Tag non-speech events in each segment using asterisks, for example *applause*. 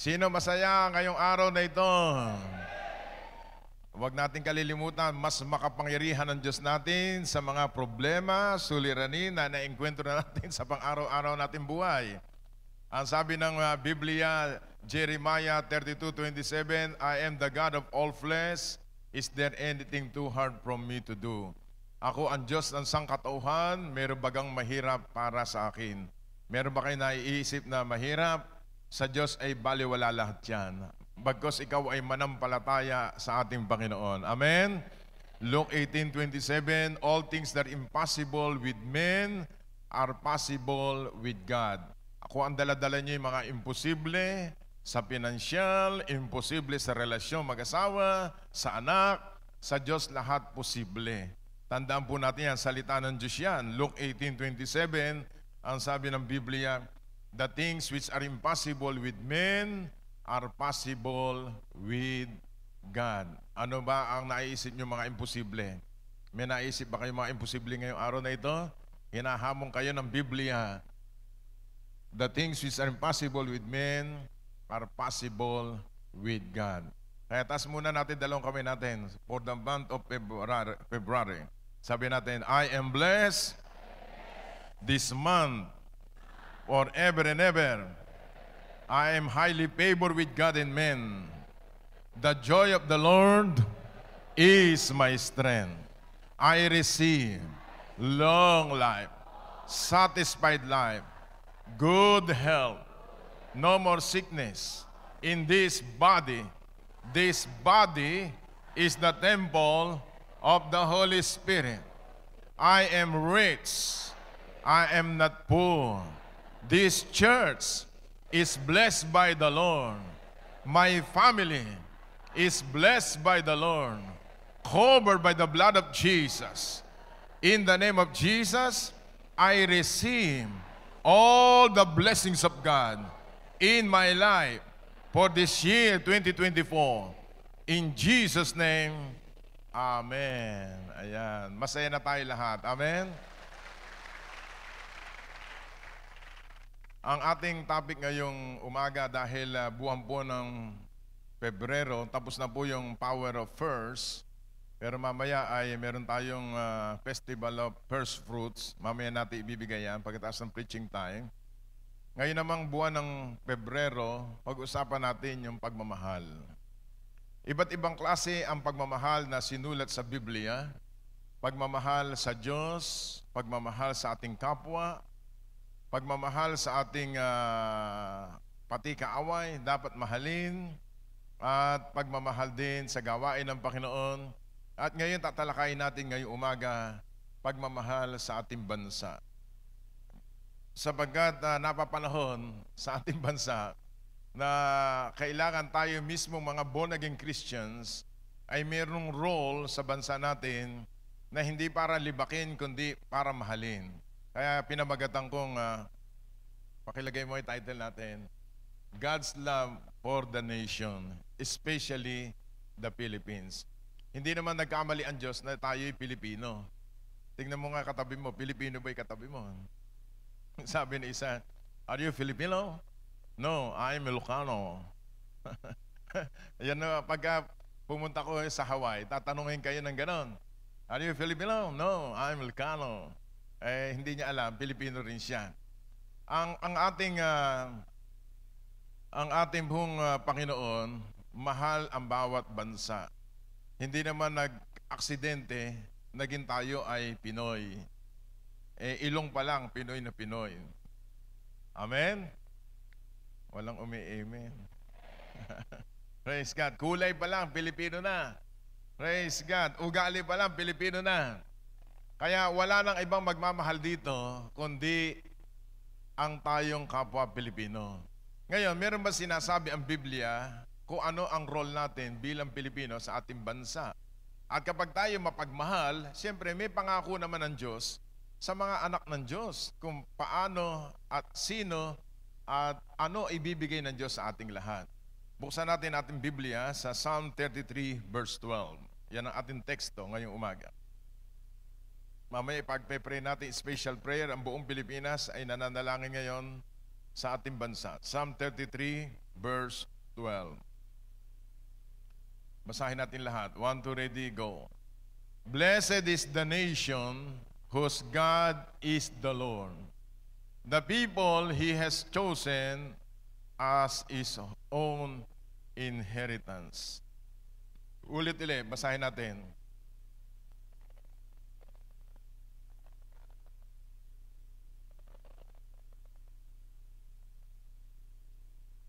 Sino masaya ngayong araw na ito? Huwag natin kalilimutan, mas makapangyarihan ng Diyos natin sa mga problema, suliranin na naengkwentro na natin sa pang-araw-araw natin buhay. Ang sabi ng uh, Biblia, Jeremiah 32:27, I am the God of all flesh. Is there anything too hard from me to do? Ako ang Diyos ng sangkatauhan, meron bagang mahirap para sa akin? Meron ba kayo naiisip na mahirap? Sa Diyos ay baliwala lahat yan. Bagkos ikaw ay manampalataya sa ating Panginoon. Amen? Luke 18.27, All things that are impossible with men are possible with God. Ako ang daladala niyo yung mga imposible sa pinansyal, imposible sa relasyon mag-asawa, sa anak, sa Diyos lahat posible. Tandaan po natin yan, salita ng Diyos yan. Luke 18.27, ang sabi ng Biblia, The things which are impossible with men are possible with God. Ano ba ang naisip nyo mga imposible? May naisip ba kayo mga imposible ngayong araw na ito? Hinahamon kayo ng Biblia. The things which are impossible with men are possible with God. Kaya taas muna natin dalawang kami natin for the month of February. February. Sabi natin, I am blessed this month forever and ever. I am highly favored with God and men. The joy of the Lord is my strength. I receive long life, satisfied life, good health, no more sickness in this body. This body is the temple of the Holy Spirit. I am rich. I am not poor. This church is blessed by the Lord. My family is blessed by the Lord, covered by the blood of Jesus. In the name of Jesus, I receive all the blessings of God in my life for this year 2024. In Jesus' name, Amen. Ayan. Masaya na tayo lahat. Amen. Ang ating topic ngayong umaga dahil uh, buwan po ng Pebrero, tapos na po yung Power of First. Pero mamaya ay meron tayong uh, Festival of First Fruits. Mamaya natin ibibigay yan pagkataas ng preaching time. Ngayon namang buwan ng Pebrero, pag-usapan natin yung pagmamahal. Iba't ibang klase ang pagmamahal na sinulat sa Biblia. Pagmamahal sa Diyos, pagmamahal sa ating kapwa, pagmamahal sa ating uh, pati kaaway, dapat mahalin at pagmamahal din sa gawain ng Panginoon. At ngayon tatalakayin natin ngayong umaga pagmamahal sa ating bansa. Sabagat uh, ah, napapanahon *laughs* sa ating bansa na kailangan tayo mismo mga born-again Christians ay mayroong role sa bansa natin na hindi para libakin kundi para mahalin. Kaya pinamagatan kong, uh, pakilagay mo yung title natin, God's Love for the Nation, especially the Philippines. Hindi naman nagkamali ang Diyos na tayo'y Pilipino. Tingnan mo nga katabi mo, Pilipino ba'y katabi mo? *laughs* Sabi ni isa, Are you Filipino? No, I'm Ilocano. *laughs* Yan na, pagka pumunta ko sa Hawaii, tatanungin kayo ng ganon. Are you Filipino? No, I'm Ilocano eh, hindi niya alam, Pilipino rin siya. Ang, ang ating, uh, ang ating buong uh, Panginoon, mahal ang bawat bansa. Hindi naman nag-aksidente, naging tayo ay Pinoy. Eh, ilong pa lang, Pinoy na Pinoy. Amen? Walang umi-amen. *laughs* Praise God. Kulay pa lang, Pilipino na. Praise God. Ugali pa lang, Pilipino na. Kaya wala nang ibang magmamahal dito kundi ang tayong kapwa Pilipino. Ngayon, meron ba sinasabi ang Biblia kung ano ang role natin bilang Pilipino sa ating bansa? At kapag tayo mapagmahal, siyempre may pangako naman ng Diyos sa mga anak ng Diyos kung paano at sino at ano ibibigay ng Diyos sa ating lahat. Buksan natin ating Biblia sa Psalm 33 verse 12. Yan ang ating teksto ngayong umaga. Mamaya ipagpe-pray natin, special prayer, ang buong Pilipinas ay nananalangin ngayon sa ating bansa. Psalm 33, verse 12. Basahin natin lahat. One, two, ready, go. Blessed is the nation whose God is the Lord. The people He has chosen as His own inheritance. Ulit ulit, basahin natin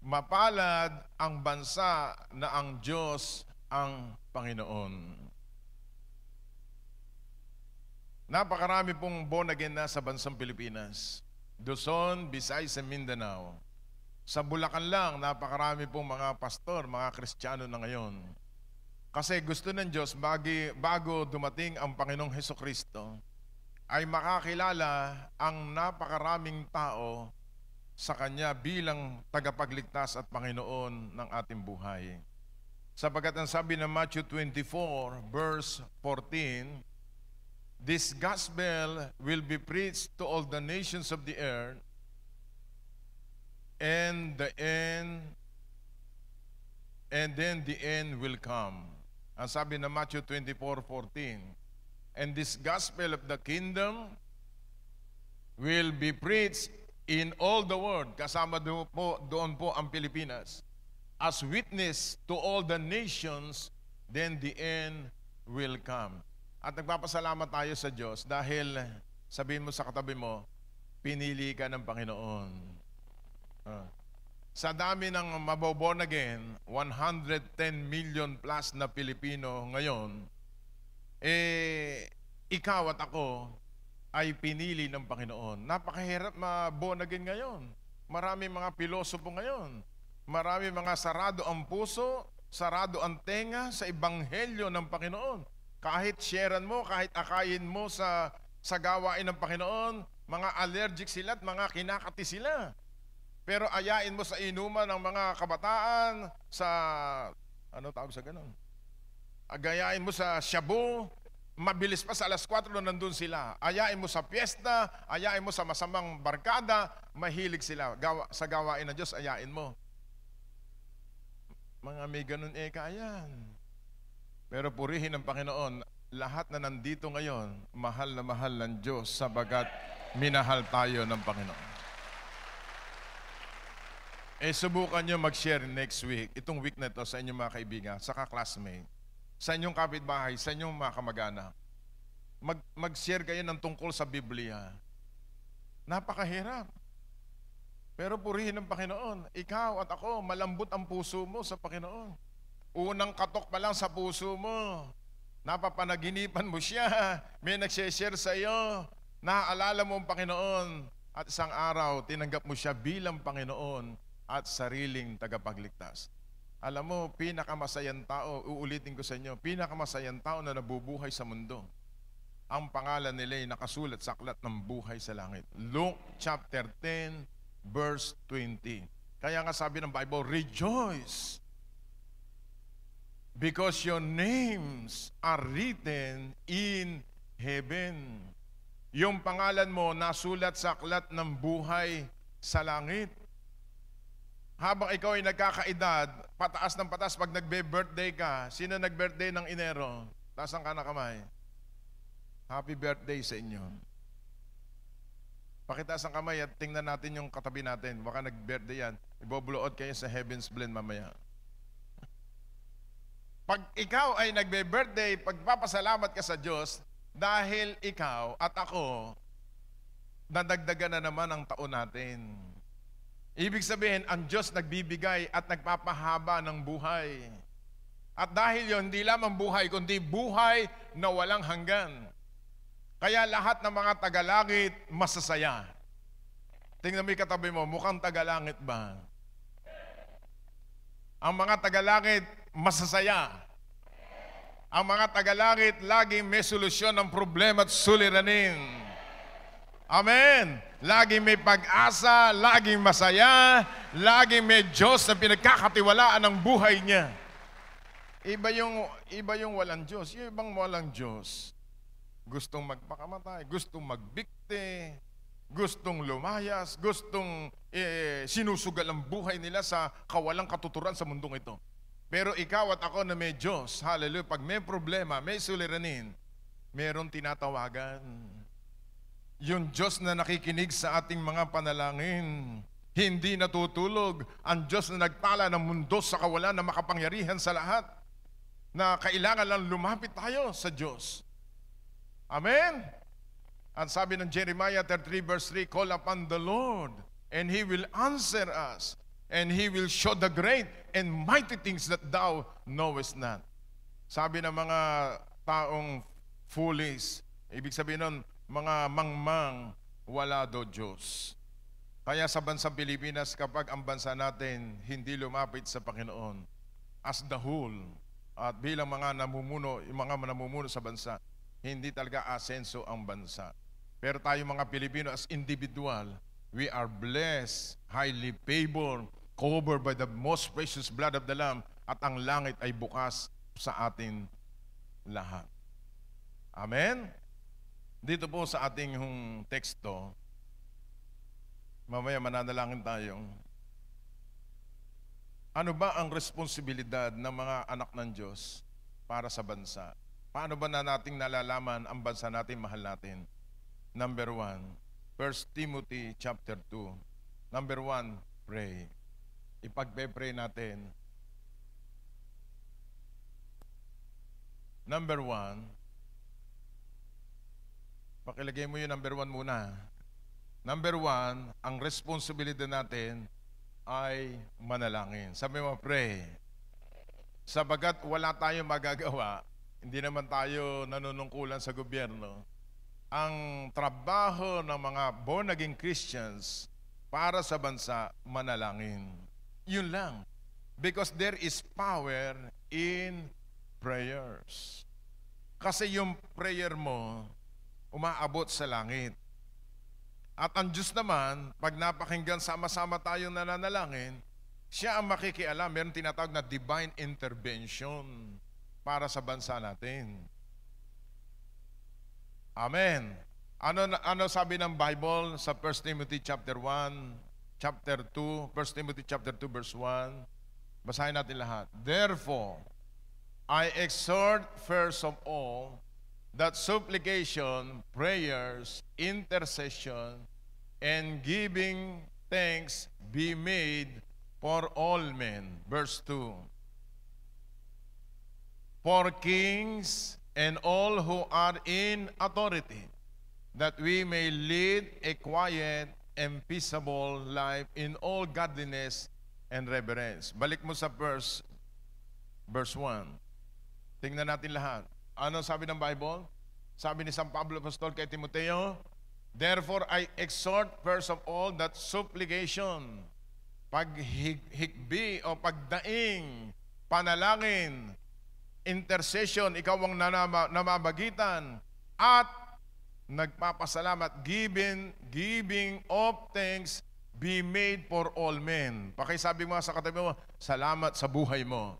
Mapalad ang bansa na ang Diyos ang Panginoon. Napakarami pong born again na sa bansang Pilipinas. Luzon, Visayas, and Mindanao. Sa Bulacan lang, napakarami pong mga pastor, mga Kristiyano na ngayon. Kasi gusto ng Diyos bagi, bago dumating ang Panginoong Heso Kristo ay makakilala ang napakaraming tao sa Kanya bilang tagapagligtas at Panginoon ng ating buhay. Sapagat ang sabi ng Matthew 24, verse 14, This gospel will be preached to all the nations of the earth, and the end, and then the end will come. Ang sabi ng Matthew 24:14, and this gospel of the kingdom will be preached in all the world, kasama do po, doon po ang Pilipinas, as witness to all the nations, then the end will come. At nagpapasalamat tayo sa Diyos dahil sabihin mo sa katabi mo, pinili ka ng Panginoon. Uh, sa dami ng maboborn again, 110 million plus na Pilipino ngayon, eh, ikaw at ako, ay pinili ng Panginoon. Napakahirap ma-born again ngayon. Marami mga pilosopo ngayon. Marami mga sarado ang puso, sarado ang tenga sa ebanghelyo ng Panginoon. Kahit sharean mo, kahit akayin mo sa, sa gawain ng Panginoon, mga allergic sila at mga kinakati sila. Pero ayain mo sa inuman ng mga kabataan, sa, ano tawag sa ganun? Agayain mo sa shabu, mabilis pa sa alas 4 nandun sila. Ayain mo sa piyesta, ayain mo sa masamang barkada, mahilig sila. Gawa, sa gawain ng Diyos, ayain mo. Mga may ganun eh, kayan. Pero purihin ng Panginoon, lahat na nandito ngayon, mahal na mahal ng Diyos sabagat minahal tayo ng Panginoon. Eh, subukan nyo mag-share next week, itong week na ito sa inyong mga kaibigan, sa saka classmate sa inyong kapitbahay, sa inyong mga kamag-anak. Mag, mag-share kayo ng tungkol sa Biblia. Napakahirap. Pero purihin ng Panginoon, ikaw at ako, malambot ang puso mo sa Panginoon. Unang katok pa lang sa puso mo, napapanaginipan mo siya, may nagsishare sa iyo, naaalala mo ang Panginoon, at isang araw tinanggap mo siya bilang Panginoon at sariling tagapagligtas. Alam mo, pinakamasayang tao, uulitin ko sa inyo, pinakamasayang tao na nabubuhay sa mundo. Ang pangalan nila ay nakasulat sa aklat ng buhay sa langit. Luke chapter 10, verse 20. Kaya nga sabi ng Bible, Rejoice! Because your names are written in heaven. Yung pangalan mo nasulat sa aklat ng buhay sa langit habang ikaw ay nagkakaedad, pataas ng pataas pag nagbe-birthday ka, sino nag-birthday ng Enero? Taas ang na kamay. Happy birthday sa inyo. Pakitaas ang kamay at tingnan natin yung katabi natin. Baka nag-birthday yan. Iboblood kayo sa Heaven's Blend mamaya. Pag ikaw ay nagbe-birthday, pagpapasalamat ka sa Diyos dahil ikaw at ako, nadagdagan na naman ang taon natin. Ibig sabihin, ang Diyos nagbibigay at nagpapahaba ng buhay. At dahil yon hindi lamang buhay, kundi buhay na walang hanggan. Kaya lahat ng mga tagalangit masasaya. Tingnan mo katabi mo, mukhang tagalangit ba? Ang mga tagalangit masasaya. Ang mga tagalangit laging may solusyon ng problema at suliranin. Amen. Laging may pag-asa, laging masaya, laging may Diyos na pinagkakatiwalaan ang buhay niya. Iba yung, iba yung walang Diyos. Yung ibang walang Diyos, gustong magpakamatay, gustong magbikte, gustong lumayas, gustong eh, sinusugal ang buhay nila sa kawalang katuturan sa mundong ito. Pero ikaw at ako na may Diyos, hallelujah, pag may problema, may suliranin, meron tinatawagan. Yung Diyos na nakikinig sa ating mga panalangin. Hindi natutulog ang Diyos na nagtala ng mundo sa kawalan na makapangyarihan sa lahat na kailangan lang lumapit tayo sa Diyos. Amen? Ang sabi ng Jeremiah 33 verse 3, Call upon the Lord and He will answer us and He will show the great and mighty things that thou knowest not. Sabi ng mga taong foolish, ibig sabihin nun, mga mangmang, wala do Diyos. Kaya sa bansa Pilipinas, kapag ang bansa natin hindi lumapit sa Panginoon, as the whole, at bilang mga namumuno, yung mga namumuno sa bansa, hindi talaga asenso ang bansa. Pero tayo mga Pilipino as individual, we are blessed, highly favored, covered by the most precious blood of the Lamb, at ang langit ay bukas sa atin lahat. Amen? Dito po sa ating hong teksto, mamaya mananalangin tayo. Ano ba ang responsibilidad ng mga anak ng Diyos para sa bansa? Paano ba na nating nalalaman ang bansa natin, mahal natin? Number one, 1 Timothy chapter 2. Number one, pray. Ipagpe-pray natin. Number one, Pakilagay mo yung number one muna. Number one, ang responsibilidad natin ay manalangin. Sabi mo, pray. Sabagat wala tayong magagawa, hindi naman tayo nanunungkulan sa gobyerno. Ang trabaho ng mga born-again Christians para sa bansa, manalangin. Yun lang. Because there is power in prayers. Kasi yung prayer mo, umaabot sa langit. At ang Diyos naman, pag napakinggan sama-sama tayong nananalangin, siya ang makikialam. Meron tinatawag na divine intervention para sa bansa natin. Amen. Ano, ano sabi ng Bible sa 1 Timothy chapter 1, chapter 2, 1 Timothy chapter 2 verse 1? Basahin natin lahat. Therefore, I exhort first of all that supplication, prayers, intercession, and giving thanks be made for all men. Verse 2. For kings and all who are in authority, that we may lead a quiet and peaceable life in all godliness and reverence. Balik mo sa verse, verse 1. Tingnan natin lahat. Ano sabi ng Bible? Sabi ni San Pablo Apostol kay Timoteo, Therefore I exhort first of all that supplication, paghikbi o pagdaing, panalangin, intercession, ikaw ang namabagitan, at nagpapasalamat, giving, giving of thanks be made for all men. Pakisabi mo sa katabi mo, salamat sa buhay mo.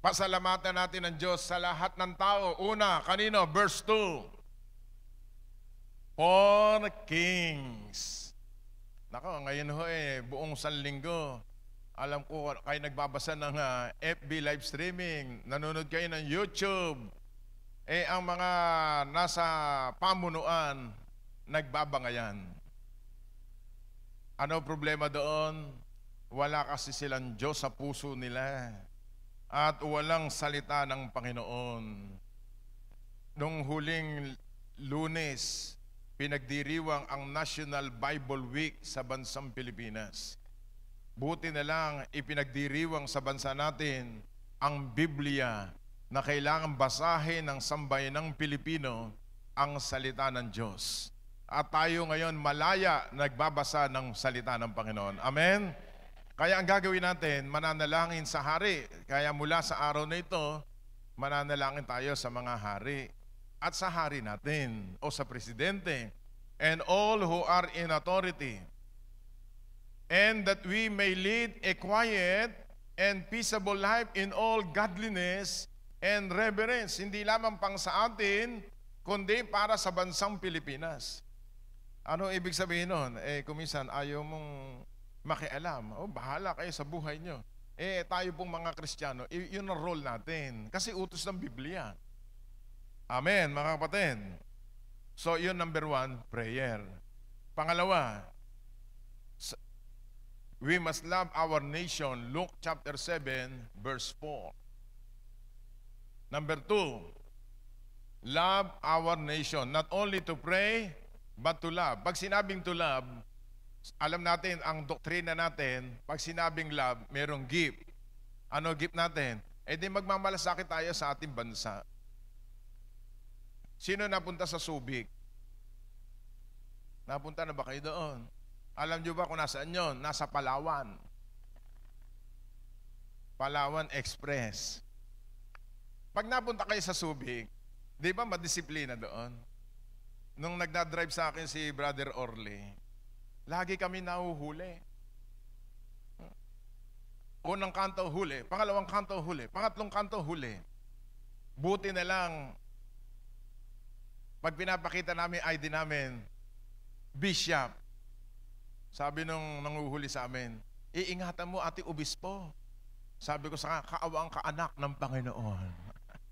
Pasalamatan natin ang Diyos sa lahat ng tao. Una, kanino? Verse 2. For kings. Nako, ngayon ho eh, buong sanlinggo. Alam ko kayo nagbabasa ng uh, ah, FB live streaming. Nanonood kayo ng YouTube. Eh, ang mga nasa pamunuan, nagbabangayan. Ano problema doon? Wala kasi silang Diyos sa puso nila at walang salita ng Panginoon. Noong huling lunes, pinagdiriwang ang National Bible Week sa bansang Pilipinas. Buti na lang ipinagdiriwang sa bansa natin ang Biblia na kailangan basahin ng sambayan ng Pilipino ang salita ng Diyos. At tayo ngayon malaya nagbabasa ng salita ng Panginoon. Amen? Kaya ang gagawin natin, mananalangin sa hari. Kaya mula sa araw na ito, mananalangin tayo sa mga hari at sa hari natin o sa presidente and all who are in authority and that we may lead a quiet and peaceable life in all godliness and reverence hindi lamang pang sa atin kundi para sa bansang Pilipinas ano ibig sabihin nun? Eh, kumisan, ayaw mong makialam. O, oh, bahala kayo sa buhay nyo. Eh, tayo pong mga Kristiyano, yun ang role natin. Kasi utos ng Biblia. Amen, mga kapatid. So, yun number one, prayer. Pangalawa, we must love our nation, Luke chapter 7, verse 4. Number two, love our nation. Not only to pray, but to love. Pag sinabing to love, alam natin, ang doktrina natin, pag sinabing love, merong gift. Ano gift natin? E di magmamalasakit tayo sa ating bansa. Sino napunta sa Subic? Napunta na ba kayo doon? Alam nyo ba kung nasaan yon? Nasa Palawan. Palawan Express. Pag napunta kayo sa Subic, di ba madisiplina doon? Nung nagdadrive sa akin si Brother Orly, Lagi kami nauhuli. Unang kanto huli, pangalawang kanto huli, pangatlong kanto huli. Buti na lang, pag pinapakita namin ID namin, Bishop, sabi nung nanguhuli sa amin, iingatan mo ati obispo. Sabi ko sa kaawang kaanak ng Panginoon.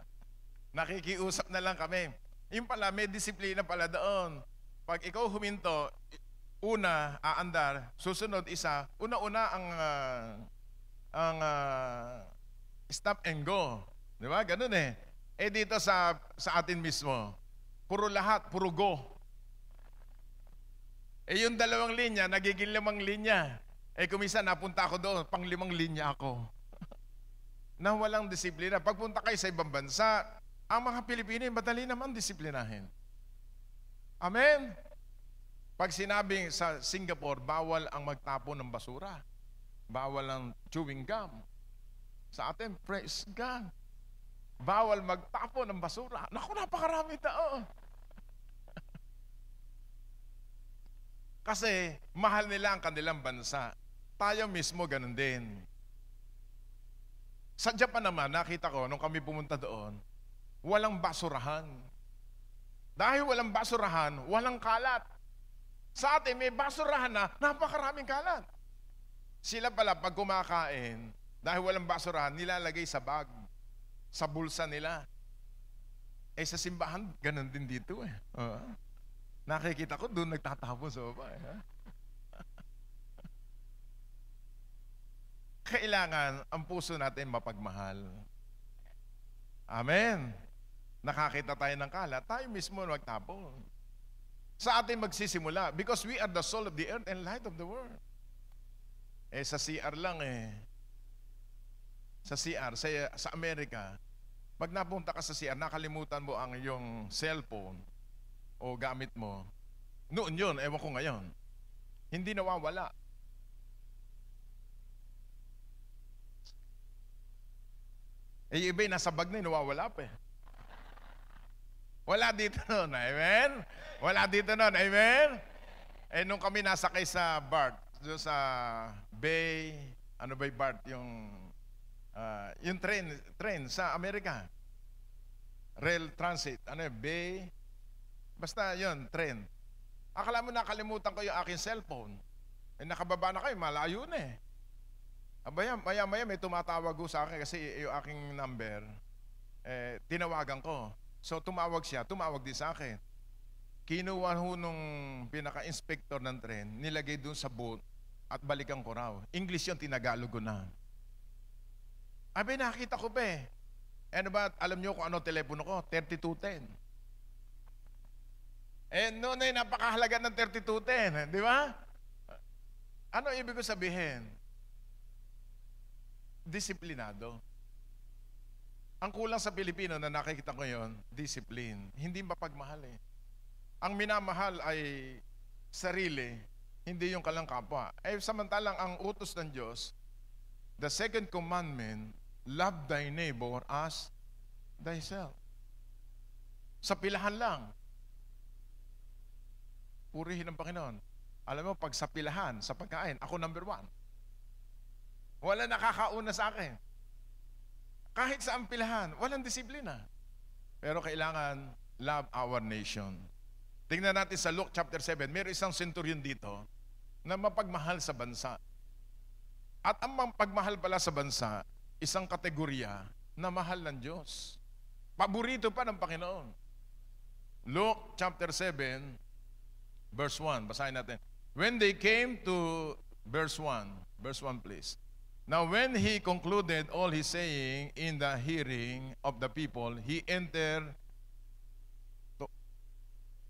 *laughs* Nakikiusap na lang kami. Yung pala, may disiplina pala doon. Pag ikaw huminto, una aandar, susunod isa. Una-una ang uh, ang uh, stop and go. 'Di ba? Ganun eh. Eh dito sa sa atin mismo, puro lahat, puro go. Eh yung dalawang linya, nagiging limang linya. Eh kumisa napunta ako doon, pang limang linya ako. *laughs* na walang disiplina. Pagpunta kayo sa ibang bansa, ang mga Pilipino, eh, madali naman disiplinahin. Amen? Pag sinabi sa Singapore, bawal ang magtapon ng basura. Bawal ang chewing gum. Sa atin, praise God. Bawal magtapon ng basura. Naku, napakarami tao. *laughs* Kasi mahal nila ang kanilang bansa. Tayo mismo ganun din. Sa Japan naman, nakita ko, nung kami pumunta doon, walang basurahan. Dahil walang basurahan, walang kalat. Sa atin, may basurahan na napakaraming kalat. Sila pala, pag kumakain, dahil walang basurahan, nilalagay sa bag, sa bulsa nila. Eh sa simbahan, ganun din dito eh. Uh, nakikita ko doon nagtatapon sa baba eh. *laughs* Kailangan ang puso natin mapagmahal. Amen. Nakakita tayo ng kalat, tayo mismo magtapon. Sa atin magsisimula. Because we are the soul of the earth and light of the world. Eh, sa CR lang eh. Sa CR, sa, sa Amerika, pag napunta ka sa CR, nakalimutan mo ang iyong cellphone o gamit mo. Noon yun, ewan ko ngayon. Hindi nawawala. Eh, iba'y nasa bag na, nawawala pa eh. Wala dito nun. Amen? Wala dito nun. Amen? Eh, nung kami nasakay sa BART, doon sa Bay, ano ba yung BART? Yung, uh, yung train, train sa Amerika. Rail Transit. Ano yun? Bay? Basta yon train. Akala mo nakalimutan ko yung aking cellphone. Eh, nakababa na kayo, malayo na eh. Abaya, ah, maya-maya may tumatawag ko sa akin kasi yung aking number, eh, tinawagan ko. So tumawag siya, tumawag din sa akin. Kinuha ho nung pinaka-inspector ng tren, nilagay doon sa boat at balikan ko raw. English yung tinagalog ko na. Abi, nakita ko pa eh. Ano ba, alam niyo kung ano telepono ko? 3210. Eh, noon ay napakahalaga ng 3210, eh, di ba? Ano ibig ko sabihin? Disiplinado. Ang kulang sa Pilipino na nakikita ko yon, discipline. Hindi mapagmahal eh. Ang minamahal ay sarili, hindi yung kalang kapwa. Eh samantalang ang utos ng Diyos, the second commandment, love thy neighbor as thyself. Sa pilahan lang. Purihin ng Panginoon. Alam mo, pag sa pilahan, sa pagkain, ako number one. Wala nakakauna sa akin. Kahit sa ampilahan, walang disiplina. Pero kailangan love our nation. Tingnan natin sa Luke chapter 7, mayroon isang centurion dito na mapagmahal sa bansa. At ang pagmahal pala sa bansa, isang kategorya na mahal ng Diyos. Paborito pa ng Panginoon. Luke chapter 7, verse 1. Basahin natin. When they came to verse 1, verse 1 please. Now, when he concluded all his saying in the hearing of the people, he entered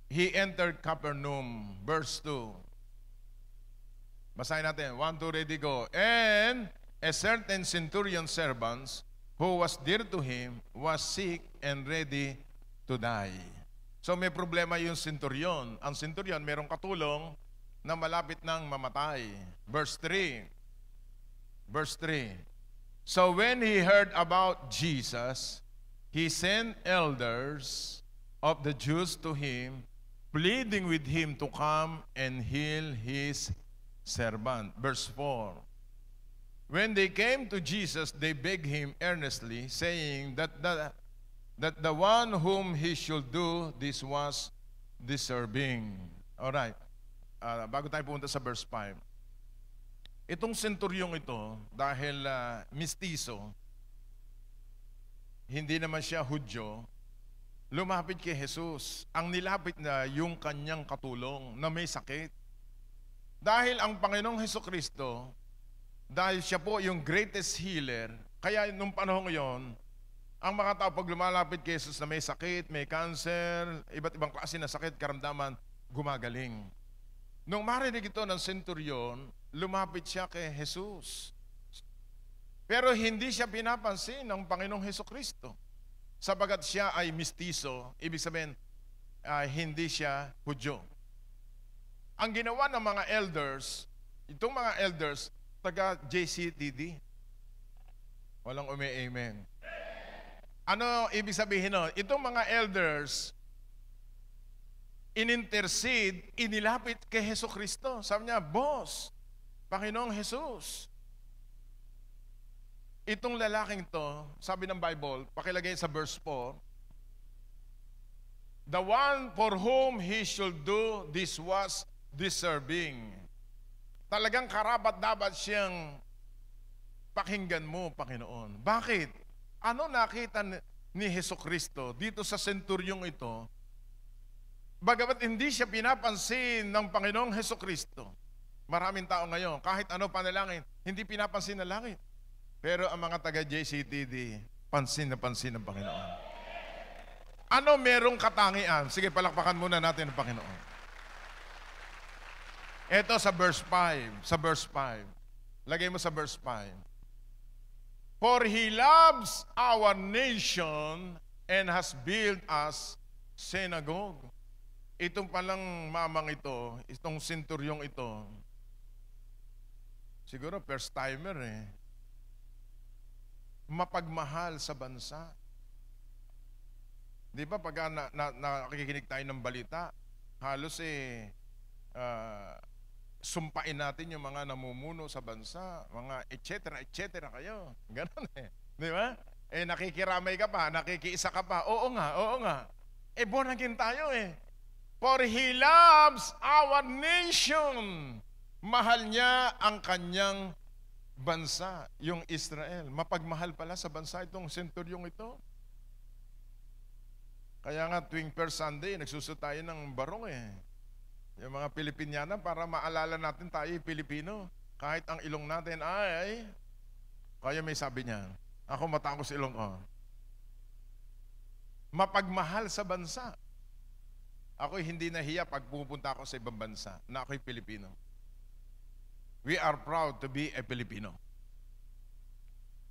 he entered Capernaum. Verse 2. Basahin natin. One, 2, ready, go. And a certain centurion servant who was dear to him was sick and ready to die. So may problema yung centurion. Ang centurion, merong katulong na malapit ng mamatay. Verse 3. Verse 3. So when he heard about Jesus, he sent elders of the Jews to him, pleading with him to come and heal his servant. Verse 4. When they came to Jesus, they begged him earnestly, saying that the, that the one whom he should do this was deserving. All right. Uh, bago tayo pumunta sa verse 5. Itong senturyong ito, dahil uh, ah, mistiso, hindi naman siya Hudyo, lumapit kay Jesus. Ang nilapit na yung kanyang katulong na may sakit. Dahil ang Panginoong Heso Kristo, dahil siya po yung greatest healer, kaya nung panahon yon, ang mga tao pag lumalapit kay Jesus na may sakit, may cancer, iba't ibang klase na sakit, karamdaman, gumagaling. Nung marinig ito ng senturyon, lumapit siya kay Jesus. Pero hindi siya pinapansin ng Panginoong Heso Kristo. Sabagat siya ay mistiso, ibig sabihin, uh, hindi siya Hudyo. Ang ginawa ng mga elders, itong mga elders, taga JCDD. walang umi-amen. Ano ibig sabihin nun? Itong mga elders, inintercede, inilapit kay Heso Kristo. Sabi niya, Boss, Panginoong Jesus. Itong lalaking to, sabi ng Bible, pakilagay sa verse 4, The one for whom he should do this was deserving. Talagang karapat-dapat siyang pakinggan mo, Panginoon. Bakit? Ano nakita ni Heso Kristo dito sa senturyong ito? Bagamat hindi siya pinapansin ng Panginoong Heso Kristo, Maraming tao ngayon, kahit ano panalangin, hindi pinapansin na langit. Pero ang mga taga JCTD, pansin na pansin ng Panginoon. Ano merong katangian? Sige, palakpakan muna natin ang Panginoon. Ito sa verse 5, sa verse 5. Lagay mo sa verse 5. For He loves our nation and has built us synagogue. Itong palang mamang ito, itong sinturyong ito, Siguro first timer eh. Mapagmahal sa bansa. Di ba pag na, na, nakikinig tayo ng balita, halos eh uh, sumpain natin yung mga namumuno sa bansa, mga et cetera, et cetera kayo. *laughs* Ganun eh. Di ba? Eh nakikiramay ka pa, nakikiisa ka pa. Oo nga, oo nga. Eh born again tayo eh. For He loves our nation. Mahal niya ang kanyang bansa, yung Israel. Mapagmahal pala sa bansa itong senturyong ito. Kaya nga tuwing per Sunday, nagsuso tayo ng barong eh. Yung mga Pilipinyana para maalala natin tayo Pilipino. Kahit ang ilong natin ay, ay kaya may sabi niya, ako matangos ilong ko. Oh. Mapagmahal sa bansa. Ako hindi nahiya pag pupunta ako sa ibang bansa na ako'y Pilipino. We are proud to be a Filipino.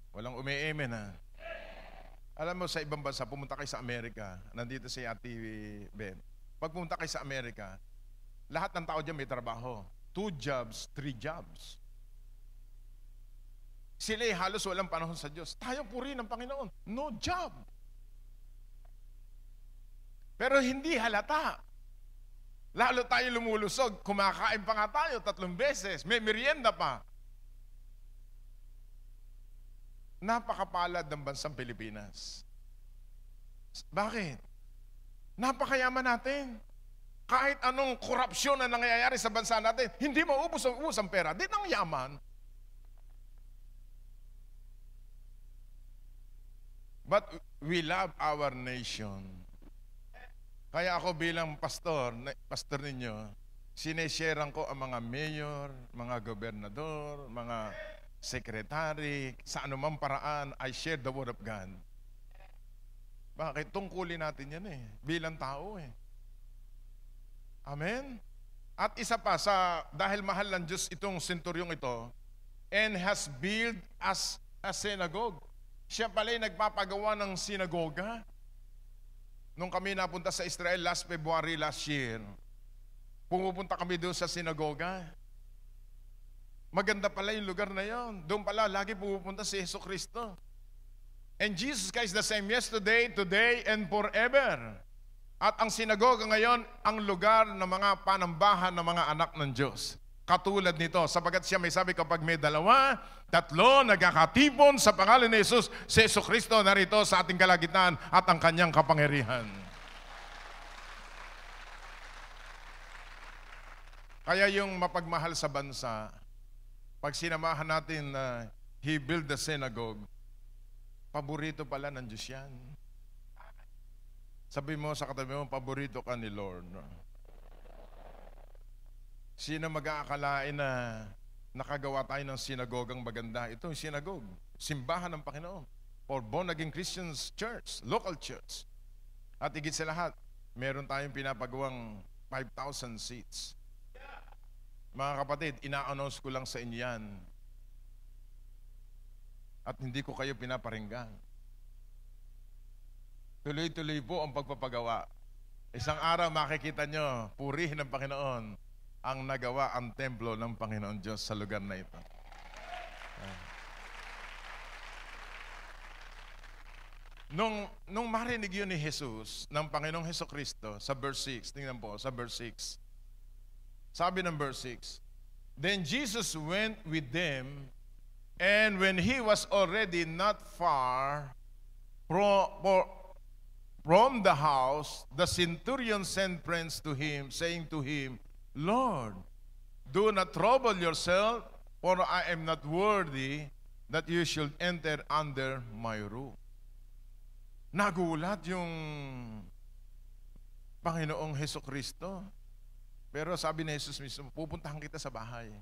Walang umi-amen ha. Alam mo, sa ibang bansa, pumunta kayo sa Amerika. Nandito si Ate Ben. Pag pumunta kayo sa Amerika, lahat ng tao dyan may trabaho. Two jobs, three jobs. Sila ay halos walang panahon sa Diyos. Tayo po rin ng Panginoon. No job. Pero hindi halata. Lalo tayo lumulusog. Kumakain pa nga tayo tatlong beses. May merienda pa. Napakapalad ng bansang Pilipinas. Bakit? Napakayaman natin. Kahit anong korupsyon na nangyayari sa bansa natin, hindi maubos ang ubos ang pera. Di ang yaman. But we love our nation. Kaya ako bilang pastor, pastor ninyo, sinesharean ko ang mga mayor, mga gobernador, mga secretary, sa anumang paraan, I share the word of God. Bakit? Tungkulin natin yan eh. Bilang tao eh. Amen? At isa pa, sa, dahil mahal ng Diyos itong senturyong ito, and has built as a synagogue. Siya pala ay nagpapagawa ng sinagoga nung kami napunta sa Israel last February last year, pumupunta kami doon sa sinagoga. Maganda pala yung lugar na yon. Doon pala lagi pumupunta si Yeso Kristo. And Jesus Christ the same yesterday, today, and forever. At ang sinagoga ngayon, ang lugar ng mga panambahan ng mga anak ng Diyos katulad nito. Sapagat siya may sabi kapag may dalawa, tatlo, nagkakatipon sa pangalan ni Jesus, si Yeso Kristo narito sa ating kalagitan at ang kanyang kapangyarihan. Kaya yung mapagmahal sa bansa, pag sinamahan natin na uh, he built the synagogue, paborito pala ng Diyos yan. Sabi mo sa katabi mo, paborito ka ni Lord. No? Sino mag-aakalain na nakagawa tayo ng sinagogang maganda? Ito yung sinagog, simbahan ng Panginoon or born-again Christians church, local church. At higit sa lahat, meron tayong pinapagawang 5,000 seats. Mga kapatid, ina-announce ko lang sa inyo yan. At hindi ko kayo pinaparinggan. Tuloy-tuloy po ang pagpapagawa. Isang araw makikita nyo, purihin ng Panginoon ang nagawa ang templo ng Panginoon Diyos sa lugar na ito. Nung, nung marinig yun ni Jesus, ng Panginoong Heso Kristo, sa verse 6, tingnan po, sa verse 6, sabi ng verse 6, Then Jesus went with them, and when he was already not far from, from the house, the centurion sent friends to him, saying to him, Lord, do not trouble yourself, for I am not worthy that you should enter under my roof. Nagulat yung Panginoong Heso Kristo. Pero sabi ni Jesus mismo, pupuntahan kita sa bahay.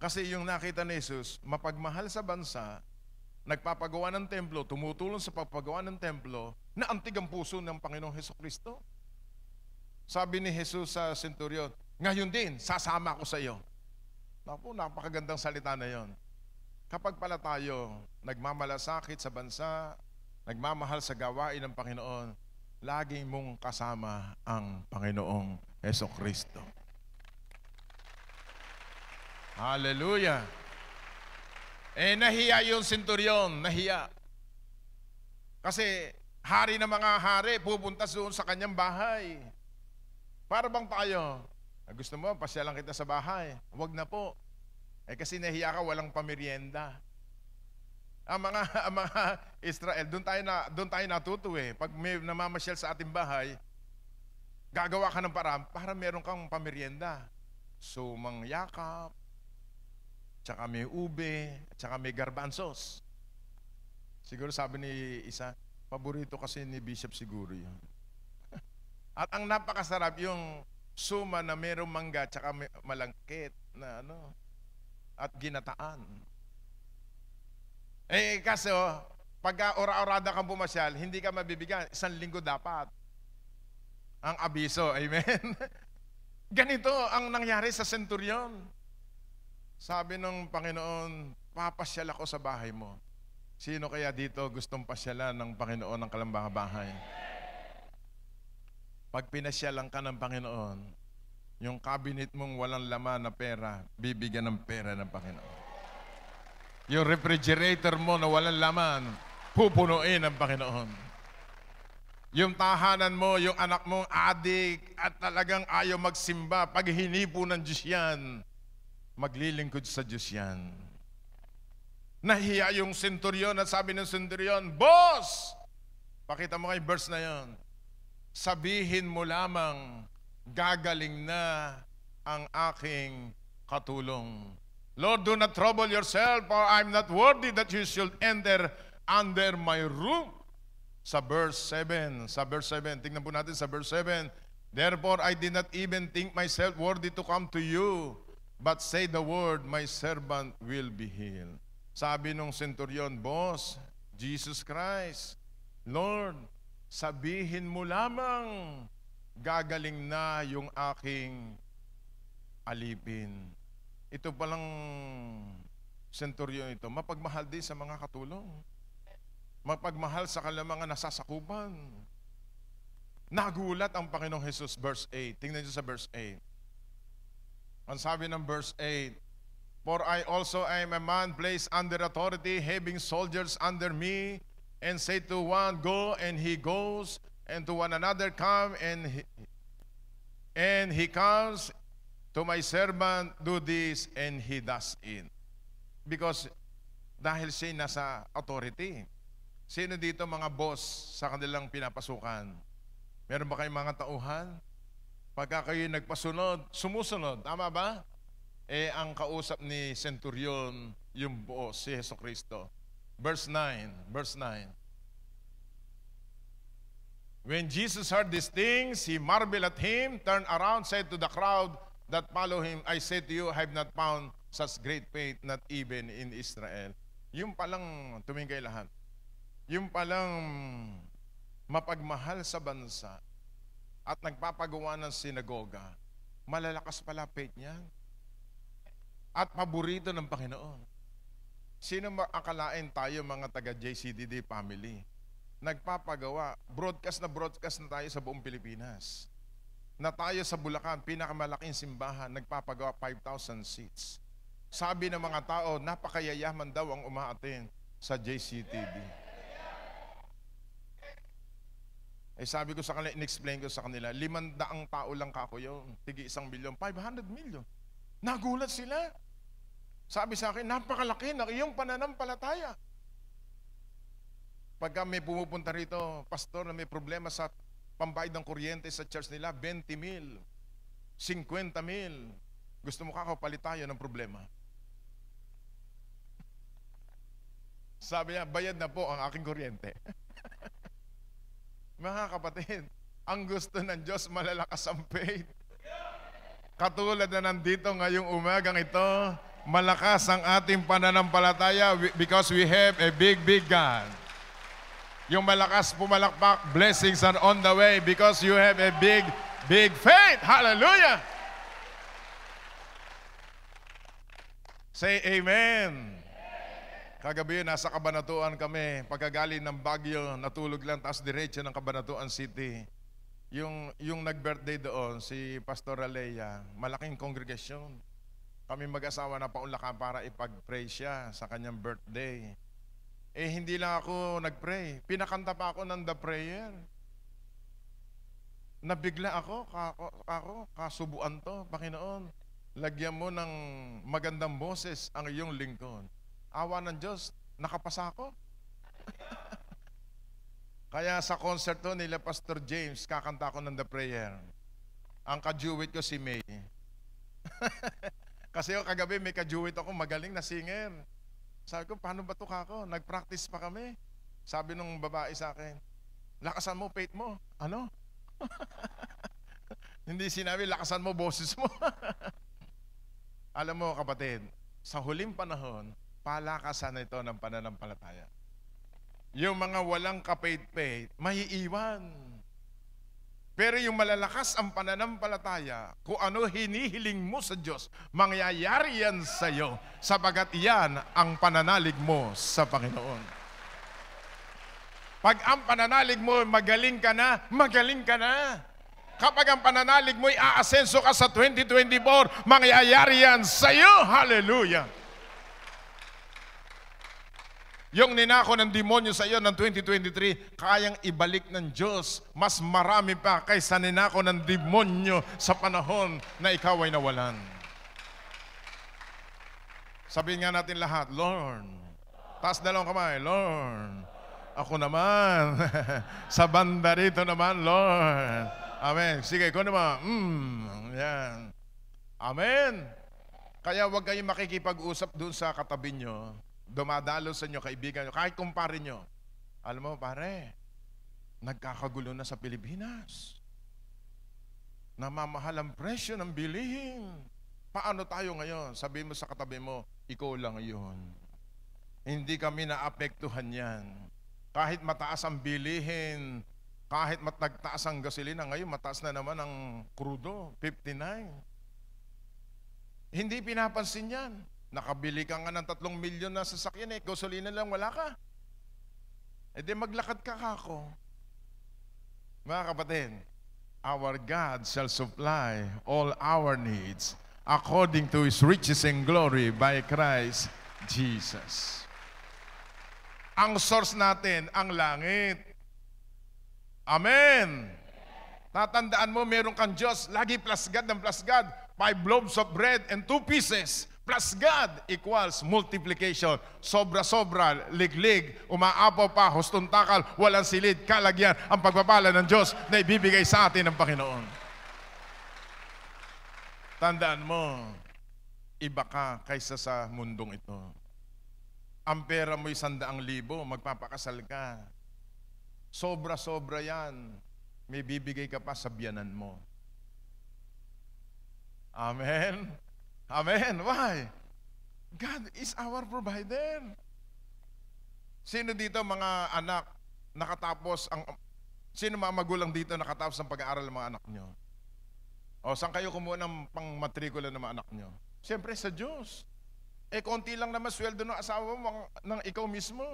Kasi yung nakita ni Jesus, mapagmahal sa bansa, nagpapagawa ng templo, tumutulong sa pagpagawa ng templo, naantig ang puso ng Panginoong Heso Kristo. Sabi ni Jesus sa centurion, ngayon din, sasama ko sa iyo. Naku, napakagandang salita na yon. Kapag pala tayo nagmamalasakit sa bansa, nagmamahal sa gawain ng Panginoon, laging mong kasama ang Panginoong Heso Kristo. Hallelujah! Eh, nahiya yung centurion, nahiya. Kasi hari ng mga hari, pupunta doon sa kanyang bahay. Para bang pa kayo? Ah, gusto mo, lang kita sa bahay. Huwag na po. Eh kasi nahiya ka, walang pamerienda. Ang ah, mga, ang *laughs* ah, mga Israel, doon tayo, na, doon tayo natuto eh. Pag may namamasyal sa ating bahay, gagawa ka ng paraan para meron kang pamerienda. So, mangyakap, tsaka may ube, tsaka may garbanzos. Siguro sabi ni isa, paborito kasi ni Bishop siguro yun. At ang napakasarap yung suma na merong mangga tsaka malangkit na ano at ginataan. Eh kaso, pagka ora-orada kang pumasyal, hindi ka mabibigyan. Isang linggo dapat. Ang abiso, amen? *laughs* Ganito ang nangyari sa centurion. Sabi ng Panginoon, papasyal ako sa bahay mo. Sino kaya dito gustong pasyalan ng Panginoon ng kalambahay? Pag pinasyalan ka ng Panginoon, yung cabinet mong walang laman na pera, bibigyan ng pera ng Panginoon. Yung refrigerator mo na walang laman, pupunuin ng Panginoon. Yung tahanan mo, yung anak mong adik at talagang ayaw magsimba, pag hinipo ng Diyos yan, maglilingkod sa Diyos yan. Nahiya yung senturyon at sabi ng senturyon, Boss! Pakita mo kay verse na yon sabihin mo lamang, gagaling na ang aking katulong. Lord, do not trouble yourself for I'm not worthy that you should enter under my roof. Sa verse 7, sa verse 7, tingnan po natin sa verse 7. Therefore, I did not even think myself worthy to come to you, but say the word, my servant will be healed. Sabi nung centurion, Boss, Jesus Christ, Lord, Sabihin mo lamang, gagaling na yung aking alipin. Ito palang senturyon ito, mapagmahal din sa mga katulong. Mapagmahal sa kanilang mga nasasakupan. Nagulat ang Panginoong Jesus, verse 8. Tingnan niyo sa verse 8. Ang sabi ng verse 8, For I also am a man placed under authority, having soldiers under me and say to one, Go, and he goes, and to one another, Come, and he, and he comes. To my servant, do this, and he does it. Because dahil siya nasa authority. Sino dito mga boss sa kanilang pinapasukan? Meron ba kayong mga tauhan? Pagka kayo nagpasunod, sumusunod. Tama ba? Eh, ang kausap ni Centurion, yung boss, si Heso Kristo. Verse 9. Verse 9. When Jesus heard these things, he marveled at him, turned around, said to the crowd that follow him, I say to you, I have not found such great faith, not even in Israel. Yung palang tumingay lahat. Yung palang mapagmahal sa bansa at nagpapagawa ng sinagoga, malalakas pala faith niya At paborito ng Panginoon. Sino akalain tayo mga taga JCDD family? Nagpapagawa, broadcast na broadcast na tayo sa buong Pilipinas. Na tayo sa Bulacan, pinakamalaking simbahan, nagpapagawa 5,000 seats. Sabi ng mga tao, napakayayaman daw ang umaatin sa JCTV. Eh sabi ko sa kanila, inexplain ko sa kanila, limandaang tao lang ka kako yun, tigi isang milyon, 500 million. Nagulat sila. Sabi sa akin, napakalaki ng iyong pananampalataya. Pagka may pumupunta rito, pastor, na may problema sa pambayad ng kuryente sa church nila, 20 mil, 50 mil. Gusto mo kakapalit tayo ng problema. Sabi niya, bayad na po ang aking kuryente. *laughs* Mga kapatid, ang gusto ng Diyos, malalakas ang faith. Katulad na nandito ngayong umagang ito, malakas ang ating pananampalataya because we have a big, big God. Yung malakas pumalakpak, blessings are on the way because you have a big, big faith. Hallelujah! Say amen. Kagabi yun, nasa Kabanatuan kami. Pagkagaling ng Baguio, natulog lang taas diretso ng Kabanatuan City. Yung, yung nag-birthday doon, si Pastor Alea, malaking congregation kami mag-asawa na paunlakan para ipag-pray siya sa kanyang birthday. Eh, hindi lang ako nag-pray. Pinakanta pa ako ng the prayer. Nabigla ako, kako, ako, kasubuan to, Panginoon. Lagyan mo ng magandang boses ang iyong lingkod. Awa ng Diyos, nakapasa ako. *laughs* Kaya sa concert to nila Pastor James, kakanta ako ng the prayer. Ang kajuwit ko si May. *laughs* Kasi yung kagabi may ka-duet ako, magaling na singer. Sabi ko, paano ba ito kako? Nag-practice pa kami. Sabi nung babae sa akin, lakasan mo faith mo. Ano? *laughs* Hindi sinabi, lakasan mo boses mo. *laughs* Alam mo kapatid, sa huling panahon, palakasan ito ng pananampalataya. Yung mga walang ka-faith-faith, may iiwan. Pero yung malalakas ang pananampalataya, kung ano hinihiling mo sa Diyos, mangyayari yan sa iyo sapagat iyan ang pananalig mo sa Panginoon. Pag ang pananalig mo, magaling ka na, magaling ka na. Kapag ang pananalig mo'y aasenso ka sa 2024, mangyayari yan sa iyo. Hallelujah. Yung ninako ng demonyo sa iyo ng 2023, kayang ibalik ng Diyos. Mas marami pa kaysa ninako ng demonyo sa panahon na ikaw ay nawalan. Sabihin nga natin lahat, Lord, taas dalawang kamay, Lord, ako naman, *laughs* sa banda rito naman, Lord. Amen. Sige, ko naman, mm, yan. Amen. Kaya huwag kayong makikipag-usap doon sa katabi niyo dumadalo sa inyo, kaibigan nyo, kahit kumpare nyo, alam mo pare, nagkakagulo na sa Pilipinas. Namamahal ang presyo ng bilihin. Paano tayo ngayon? Sabi mo sa katabi mo, ikaw lang yun. Hindi kami naapektuhan yan. Kahit mataas ang bilihin, kahit mat ang gasolina, ngayon mataas na naman ang krudo, 59. Hindi pinapansin yan. Nakabili ka nga ng tatlong milyon na sasakyan eh, gasolina lang, wala ka. E di maglakad ka kako. Mga kapatid, our God shall supply all our needs according to His riches and glory by Christ Jesus. Ang source natin, ang langit. Amen. Tatandaan mo, meron kang Diyos, lagi plus God ng plus God. Five loaves of bread and two pieces Plus God equals multiplication. Sobra-sobra, liglig, umaapaw pa, hustuntakal, walang silid, kalagyan ang pagpapala ng Diyos na ibibigay sa atin ng Panginoon. Tandaan mo, iba ka kaysa sa mundong ito. Ang pera mo'y sandaang libo, magpapakasal ka. Sobra-sobra yan. May bibigay ka pa sa biyanan mo. Amen? Amen. Why? God is our provider. Sino dito mga anak nakatapos ang sino mga magulang dito nakatapos ang pag-aaral ng mga anak nyo? O saan kayo kumuha ng pangmatrikula ng mga anak nyo? Siyempre sa Diyos. Eh konti lang naman sweldo ng asawa mo ng ikaw mismo.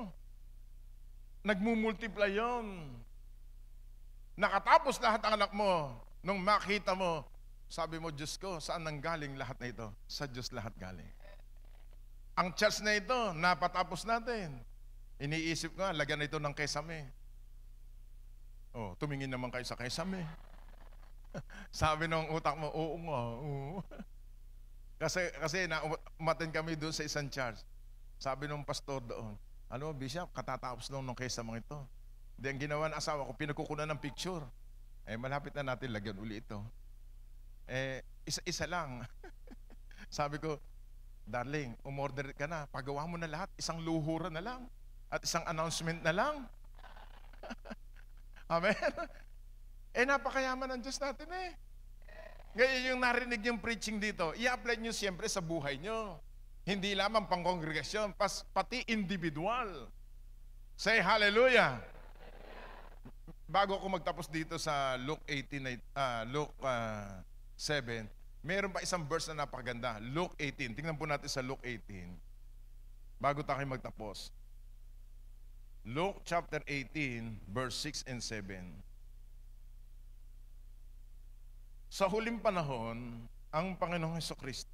Nagmumultiply yon. Nakatapos lahat ang anak mo nung makita mo sabi mo, Diyos ko, saan nang galing lahat na ito? Sa Diyos lahat galing. Ang church na ito, napatapos natin. Iniisip nga, lagyan ito ng kesame. Oh, tumingin naman kayo sa kesame. *laughs* Sabi ng utak mo, oo nga, oo. *laughs* kasi, kasi na, kami doon sa isang church. Sabi ng pastor doon, ano mo, Bishop, katatapos lang nung kesamang ito. Hindi, ang ginawa ng asawa ko, pinagkukunan ng picture. Eh, malapit na natin lagyan uli ito. Eh, isa-isa lang. *laughs* Sabi ko, darling, umorder ka na. Pagawa mo na lahat. Isang luhura na lang. At isang announcement na lang. *laughs* Amen? Eh, napakayaman ng Diyos natin eh. Ngayon yung narinig yung preaching dito, i-apply nyo siyempre sa buhay nyo. Hindi lamang pang kongregasyon, pas, pati individual. Say hallelujah! Bago ako magtapos dito sa Luke 18, uh, ah, Luke uh, 7, meron pa isang verse na napakaganda. Luke 18. Tingnan po natin sa Luke 18. Bago tayo magtapos. Luke chapter 18, verse 6 and 7. Sa huling panahon, ang Panginoong Heso Kristo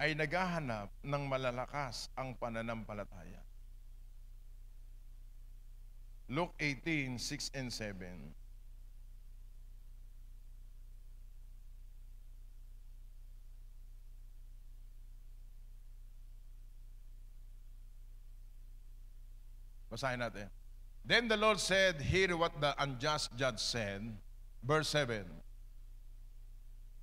ay naghahanap ng malalakas ang pananampalataya. Luke 18, 6 and 7. Basahin natin. Then the Lord said, Hear what the unjust judge said. Verse 7.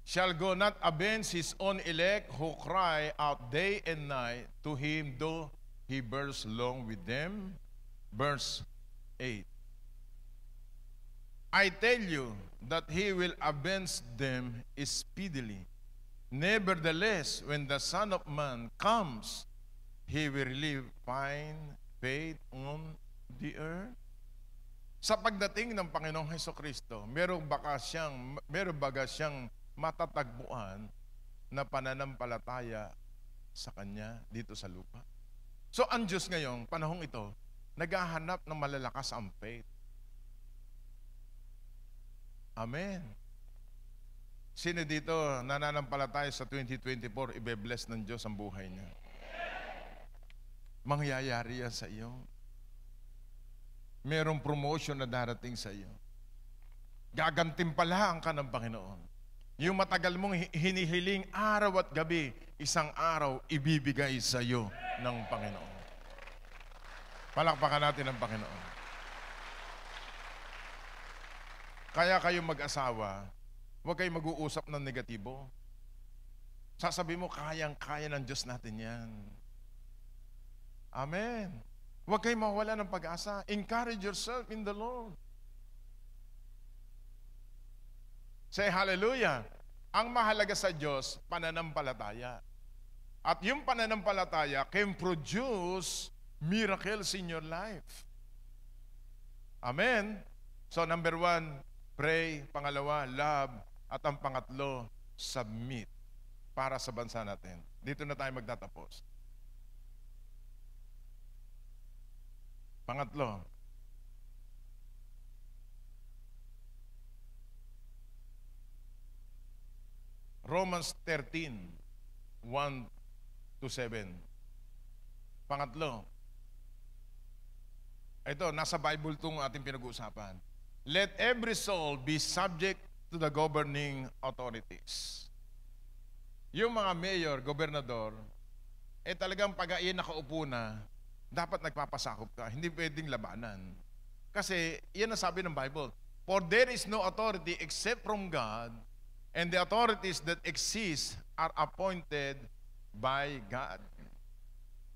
Shall go not avenge his own elect who cry out day and night to him, though he bears long with them? Verse 8. I tell you that he will avenge them speedily. Nevertheless, when the Son of Man comes, he will live fine faith on the earth? Sa pagdating ng Panginoong Heso Kristo, meron baka siyang, meron baga siyang matatagpuan na pananampalataya sa Kanya dito sa lupa. So ang Diyos ngayong panahong ito, naghahanap ng malalakas ang faith. Amen. Sino dito nananampalataya sa 2024, ibe-bless ng Diyos ang buhay niya? mangyayari yan sa iyo. Merong promotion na darating sa iyo. Gagantimpalaan ka ng Panginoon. Yung matagal mong hinihiling araw at gabi, isang araw ibibigay sa iyo ng Panginoon. Palakpakan natin ang Panginoon. Kaya kayo mag-asawa, huwag kayong mag-uusap ng negatibo. Sasabi mo, kayang-kaya ng Diyos natin yan. Amen. Huwag kayong mawala ng pag-asa. Encourage yourself in the Lord. Say hallelujah. Ang mahalaga sa Diyos, pananampalataya. At yung pananampalataya can produce miracles in your life. Amen. So number one, pray. Pangalawa, love. At ang pangatlo, submit para sa bansa natin. Dito na tayo magtatapos. Pangatlo, Romans 13, to 7. Pangatlo, ito, nasa Bible itong ating pinag-uusapan. Let every soul be subject to the governing authorities. Yung mga mayor, gobernador, eh talagang pag nakaupo na, dapat nagpapasakop ka. Hindi pwedeng labanan. Kasi yan ang sabi ng Bible. For there is no authority except from God, and the authorities that exist are appointed by God.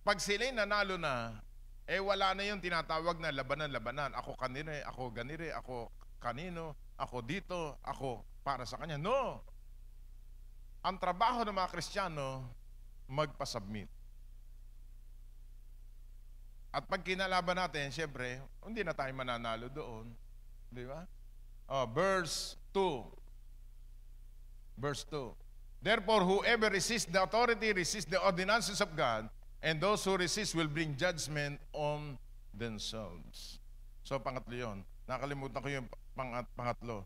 Pag sila'y nanalo na, eh wala na yung tinatawag na labanan-labanan. Ako kanire, ako ganire, ako kanino, ako dito, ako para sa kanya. No! Ang trabaho ng mga Kristiyano, magpasubmit. At pag kinalaban natin, siyempre, hindi na tayo mananalo doon. Di ba? Oh, verse 2. Verse 2. Therefore, whoever resists the authority resists the ordinances of God, and those who resist will bring judgment on themselves. So, pangatlo yon. Nakalimutan ko yung pangat pangatlo.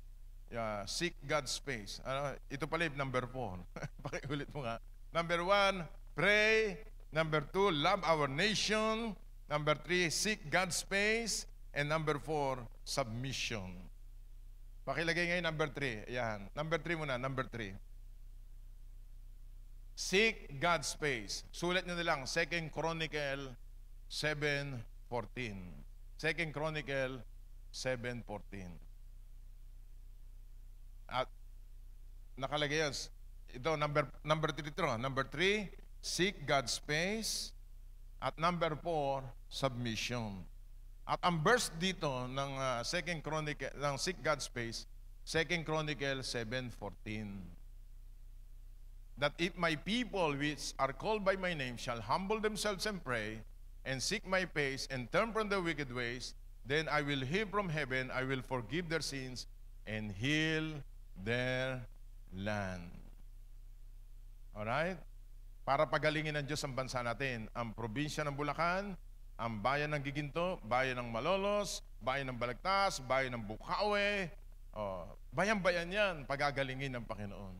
Yeah, seek God's face. Ano, ito pala yung number 4. *laughs* Pakiulit mo nga. Number 1, pray. Number 2, love our nation. Number three, seek God's face. And number four, submission. Pakilagay ngayon number three. Ayan. Number three muna, number three. Seek God's face. Sulat nyo na lang, 2 Chronicle 7.14. 2 Chronicle 7.14. At nakalagay yun. Ito, number, number three ito. Number three, seek God's face. At number four, submission. At ang verse dito ng uh, Second Chronicle ng Seek God's face, Second Chronicle 7:14 that if my people which are called by my name shall humble themselves and pray and seek my face and turn from their wicked ways, then I will hear from heaven, I will forgive their sins and heal their land. All right? para pagalingin ng Diyos ang bansa natin, ang probinsya ng Bulacan, ang bayan ng Giginto, bayan ng Malolos, bayan ng Balagtas, bayan ng Bukawe. Oh, bayan-bayan yan, pagagalingin ng Panginoon.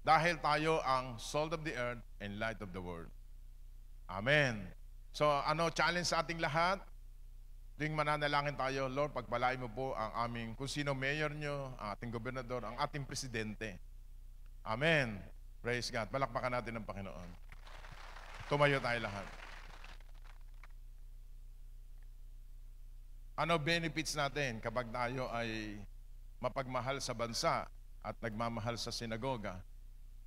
Dahil tayo ang salt of the earth and light of the world. Amen. So ano, challenge sa ating lahat, Ding mananalangin tayo, Lord, pagpalain mo po ang aming, kung sino mayor nyo, ating gobernador, ang ating presidente. Amen. Praise God. Palakpakan natin ang Panginoon. Tumayo tayo lahat. Ano benefits natin kapag tayo ay mapagmahal sa bansa at nagmamahal sa sinagoga?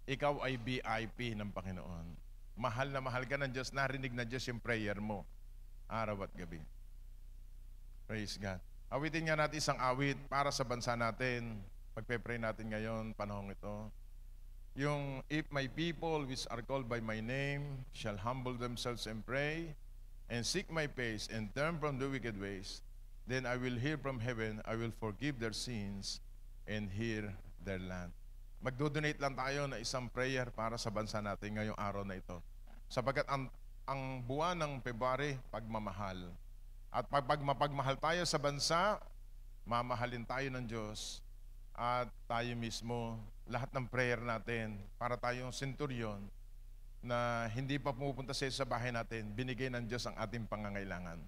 Ikaw ay VIP ng Panginoon. Mahal na mahal ka ng Diyos. Narinig na Diyos yung prayer mo araw at gabi. Praise God. Awitin nga natin isang awit para sa bansa natin. Pagpe-pray natin ngayon, panahong ito. Yung, if my people which are called by my name shall humble themselves and pray, and seek my face, and turn from the wicked ways, then I will hear from heaven, I will forgive their sins, and hear their land. Magdo-donate lang tayo na isang prayer para sa bansa natin ngayong araw na ito. Sapagat ang, ang buwan ng February, pagmamahal. At pag, pag mapagmahal tayo sa bansa, mamahalin tayo ng Diyos at tayo mismo, lahat ng prayer natin para tayong centurion na hindi pa pumupunta siya sa bahay natin, binigay ng Diyos ang ating pangangailangan.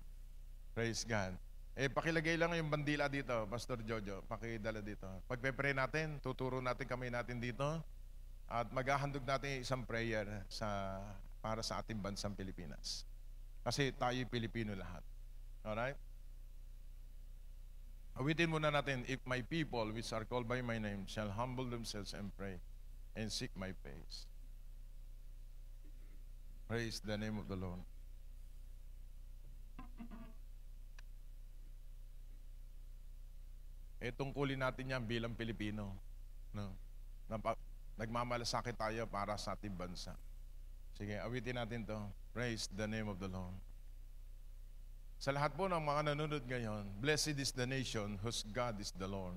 Praise God. Eh, pakilagay lang yung bandila dito, Pastor Jojo. Pakidala dito. Pagpe-pray natin, tuturo natin kami natin dito. At maghahandog natin isang prayer sa, para sa ating bansang Pilipinas. Kasi tayo Pilipino lahat. Alright? Awitin muna natin, If my people, which are called by my name, shall humble themselves and pray and seek my face. Praise the name of the Lord. Eh, tungkulin natin yan bilang Pilipino. No? Napa- nagmamalasakit tayo para sa ating bansa. Sige, awitin natin to. Praise the name of the Lord. Sa lahat po ng mga nanonood ngayon, blessed is the nation whose God is the Lord.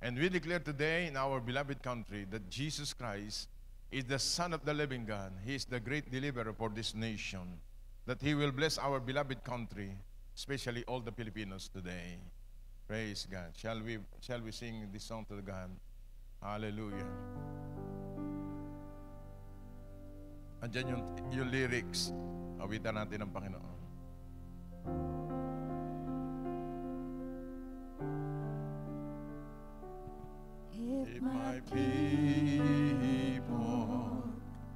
And we declare today in our beloved country that Jesus Christ is the Son of the living God. He is the great deliverer for this nation. That He will bless our beloved country, especially all the Filipinos today. Praise God. Shall we, shall we sing this song to God? Hallelujah. Andiyan yung, yung lyrics. Awitan natin ng Panginoon. my people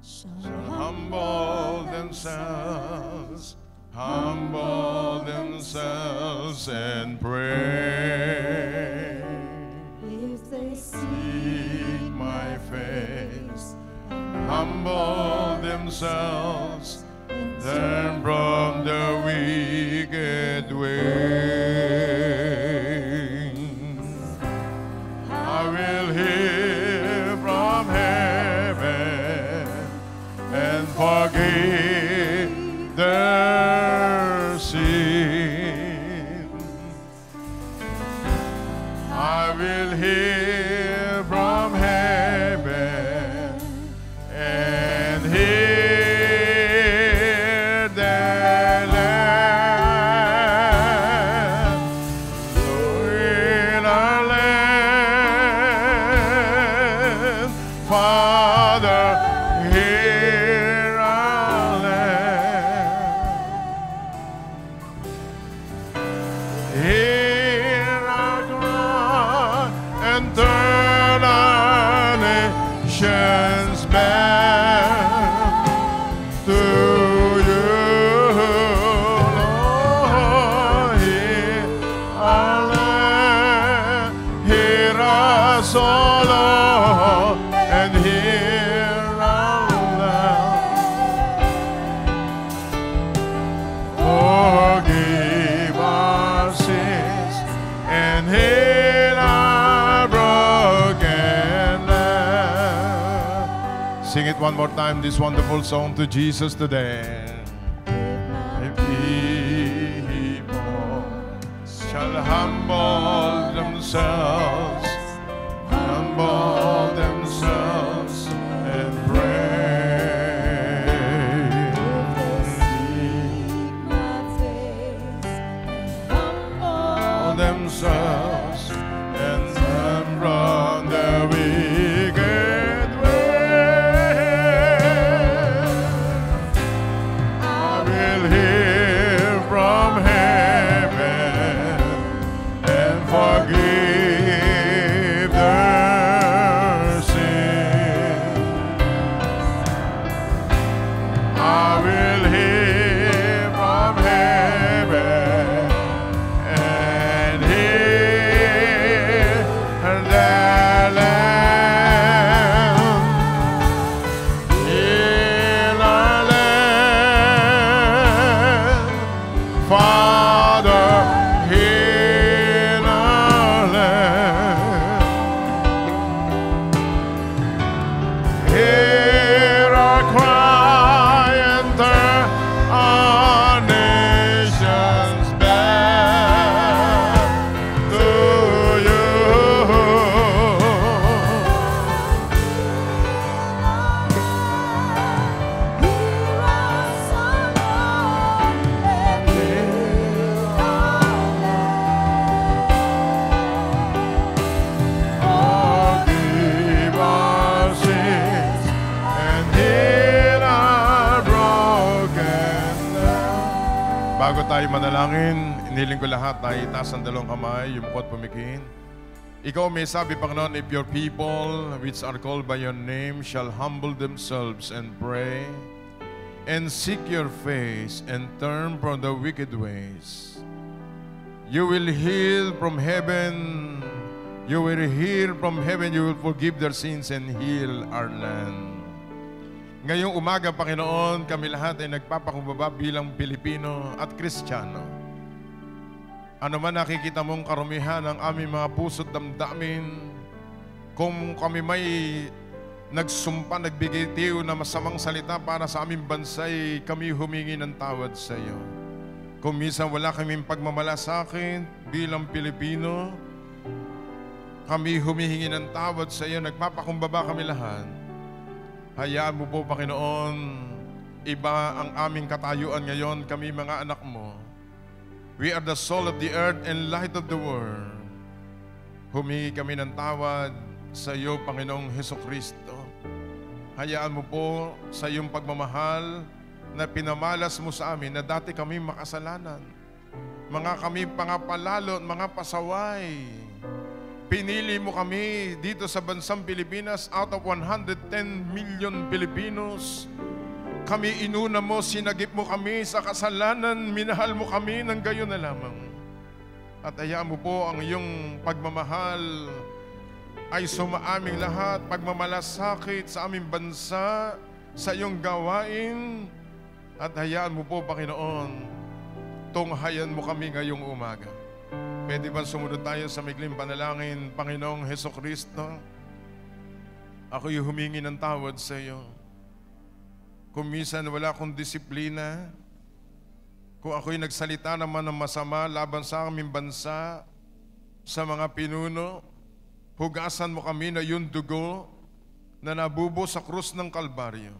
shall humble themselves, humble themselves and pray. If they seek my face, humble themselves, then brother. one more time this wonderful song to Jesus today. If people shall humble themselves Panalangin, iniling ko lahat na itaas ang dalawang kamay, yumukot pumikin. Ikaw may sabi, Panginoon, if your people which are called by your name shall humble themselves and pray and seek your face and turn from the wicked ways, you will heal from heaven, you will hear from heaven, you will forgive their sins and heal our land. Ngayong umaga, Panginoon, kami lahat ay nagpapakumbaba bilang Pilipino at Kristiyano ano man nakikita mong karumihan ng aming mga puso't damdamin, kung kami may nagsumpa, nagbigay tiyo na masamang salita para sa aming bansay, kami humingi ng tawad sa iyo. Kung minsan wala kaming pagmamala sa akin bilang Pilipino, kami humihingi ng tawad sa iyo, nagpapakumbaba kami lahat. Hayaan mo po, Panginoon, iba ang aming katayuan ngayon, kami mga anak mo. We are the soul of the earth and light of the world. Humingi kami ng tawad sa iyo, Panginoong Heso Kristo. Hayaan mo po sa iyong pagmamahal na pinamalas mo sa amin na dati kami makasalanan. Mga kami pangapalalo at mga pasaway. Pinili mo kami dito sa bansang Pilipinas out of 110 million Pilipinos kami inuna mo, sinagip mo kami sa kasalanan, minahal mo kami ng gayon na lamang. At hayaan mo po ang iyong pagmamahal ay sumaaming lahat, pagmamalasakit sa aming bansa, sa iyong gawain, at hayaan mo po, Panginoon, tunghayan mo kami ngayong umaga. Pwede ba sumunod tayo sa miglim panalangin, Panginoong Heso Kristo? Ako'y humingi ng tawad sa iyo kung minsan wala akong disiplina, kung ako'y nagsalita naman ng masama laban sa aming bansa, sa mga pinuno, hugasan mo kami na yung dugo na nabubo sa krus ng Kalbaryo.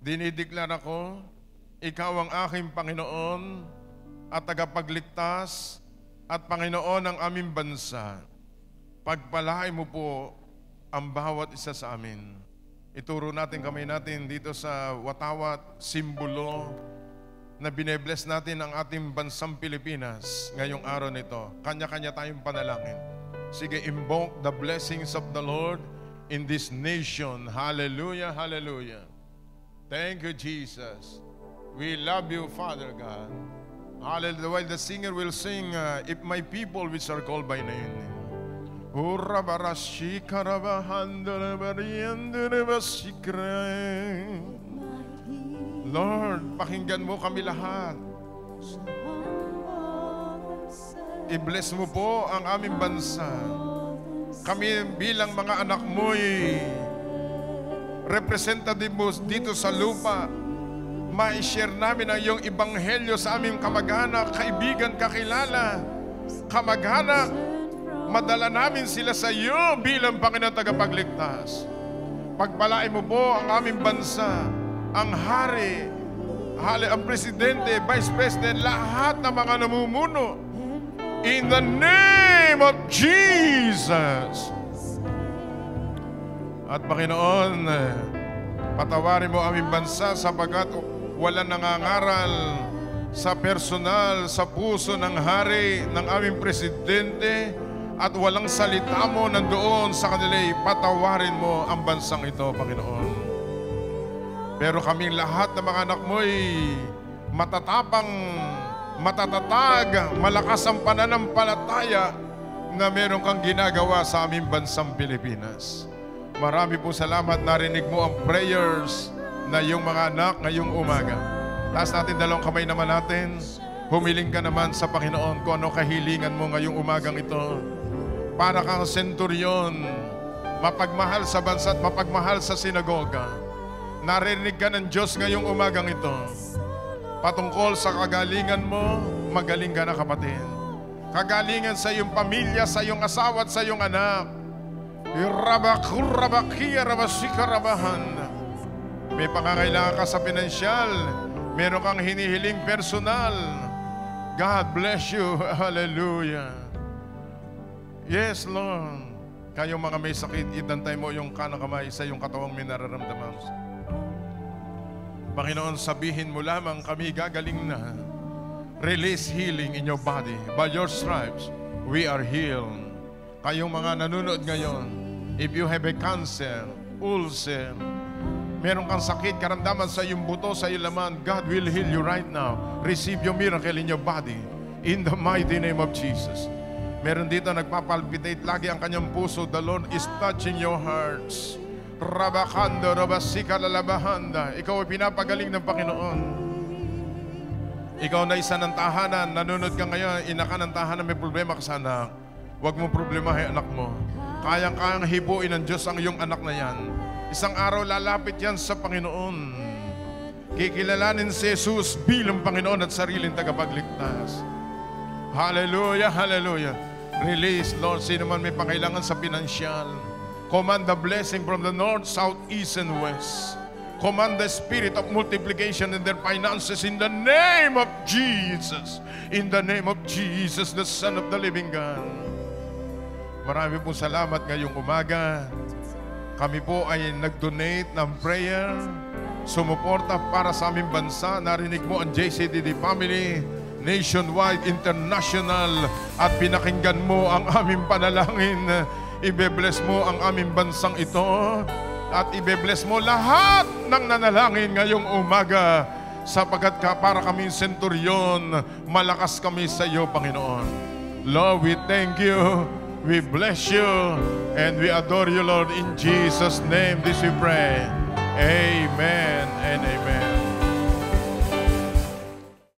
Dinideklara ko, Ikaw ang aking Panginoon at tagapagligtas at Panginoon ng aming bansa. Pagpalaay mo po ang bawat isa sa amin. Ituro natin kamay natin dito sa watawat, simbolo na binebless natin ang ating bansang Pilipinas ngayong araw nito. Kanya-kanya tayong panalangin. Sige, invoke the blessings of the Lord in this nation. Hallelujah, hallelujah. Thank you, Jesus. We love you, Father God. Hallelujah. While the singer will sing, uh, If my people which are called by name. Lord, pakinggan mo kami lahat. I-bless mo po ang aming bansa. Kami bilang mga anak mo'y representative mo dito sa lupa. Ma-share namin ang iyong ibanghelyo sa aming kamag-anak, kaibigan, kakilala, kamag-anak, madala namin sila sa iyo bilang Panginoon Tagapagligtas. Pagbalain mo po ang aming bansa, ang hari, hali ang presidente, vice president, lahat ng mga namumuno. In the name of Jesus. At Panginoon, patawarin mo aming bansa sapagat wala nangangaral sa personal, sa puso ng hari, ng aming presidente, at walang salita mo nandoon sa kanila, patawarin mo ang bansang ito, Panginoon. Pero kaming lahat ng mga anak mo'y matatapang, matatatag, malakas ang pananampalataya na meron kang ginagawa sa aming bansang Pilipinas. Marami po salamat narinig mo ang prayers na yung mga anak ngayong umaga. Taas natin dalawang kamay naman natin. Humiling ka naman sa Panginoon kung ano kahilingan mo ngayong umagang ito. Para kang senturyon, mapagmahal sa bansa at mapagmahal sa sinagoga. Narinig ka ng Diyos ngayong umagang ito. Patungkol sa kagalingan mo, magaling ka na kapatid. Kagalingan sa iyong pamilya, sa iyong asawa at sa iyong anak. Irabakurabakiarabasikarabahan. May pangangailangan ka sa pinansyal. Meron kang hinihiling personal. God bless you. *laughs* Hallelujah. Yes, Lord. Kayong mga may sakit, idantay mo yung kanang kamay sa yung katawang may nararamdaman. Panginoon, sabihin mo lamang kami gagaling na. Release healing in your body. By your stripes, we are healed. Kayong mga nanonood ngayon, if you have a cancer, ulcer, meron kang sakit, karamdaman sa iyong buto, sa iyong laman, God will heal you right now. Receive your miracle in your body. In the mighty name of Jesus. Meron dito nagpapalpitate lagi ang kanyang puso. The Lord is touching your hearts. Rabakando, rabasika, lalabahanda. Ikaw ay pinapagaling ng Panginoon. Ikaw na isa ng tahanan. Nanunod ka ngayon, ina ka ng tahanan, may problema ka sana. Huwag mo problemahin anak mo. Kayang-kayang hibuin ng Diyos ang iyong anak na yan. Isang araw lalapit yan sa Panginoon. Kikilalanin si Jesus bilang Panginoon at sariling tagapagligtas. Hallelujah, hallelujah. Release, Lord, sino man may pangailangan sa pinansyal. Command the blessing from the north, south, east, and west. Command the spirit of multiplication in their finances in the name of Jesus. In the name of Jesus, the Son of the Living God. Marami pong salamat ngayong umaga. Kami po ay nag-donate ng prayer, sumuporta para sa aming bansa. Narinig mo ang JCDD family nationwide, international at pinakinggan mo ang *laughs* aming panalangin. Ibe-bless mo ang aming bansang ito at ibe-bless mo lahat ng nanalangin ngayong umaga sapagkat ka para kami senturyon, malakas kami sa iyo, Panginoon. Lord, we thank you, we bless you, and we adore you, Lord. In Jesus' name, this we pray. Amen and amen.